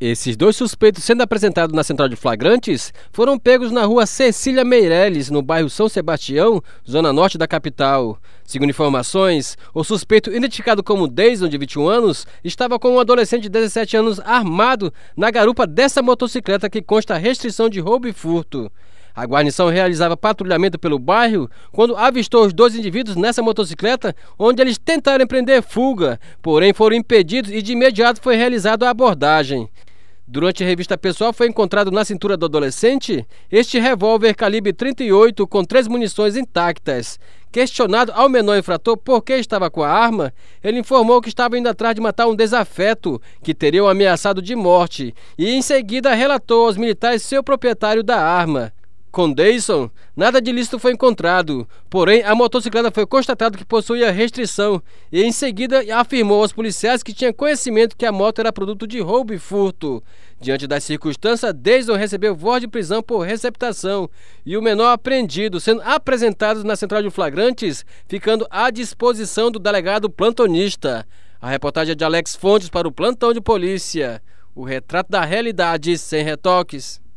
Esses dois suspeitos sendo apresentados na central de flagrantes foram pegos na rua Cecília Meireles, no bairro São Sebastião, zona norte da capital. Segundo informações, o suspeito, identificado como Deison, de 21 anos, estava com um adolescente de 17 anos armado na garupa dessa motocicleta que consta restrição de roubo e furto. A guarnição realizava patrulhamento pelo bairro quando avistou os dois indivíduos nessa motocicleta, onde eles tentaram empreender fuga, porém foram impedidos e de imediato foi realizada a abordagem. Durante a revista pessoal foi encontrado na cintura do adolescente este revólver calibre 38 com três munições intactas. Questionado ao menor infrator por que estava com a arma, ele informou que estava indo atrás de matar um desafeto que teria o ameaçado de morte e em seguida relatou aos militares seu proprietário da arma. Com Dayson, nada de lícito foi encontrado, porém a motocicleta foi constatado que possuía restrição e em seguida afirmou aos policiais que tinha conhecimento que a moto era produto de roubo e furto. Diante das circunstâncias, Dayson recebeu voz de prisão por receptação e o menor apreendido, sendo apresentado na central de flagrantes, ficando à disposição do delegado plantonista. A reportagem é de Alex Fontes para o plantão de polícia. O retrato da realidade sem retoques.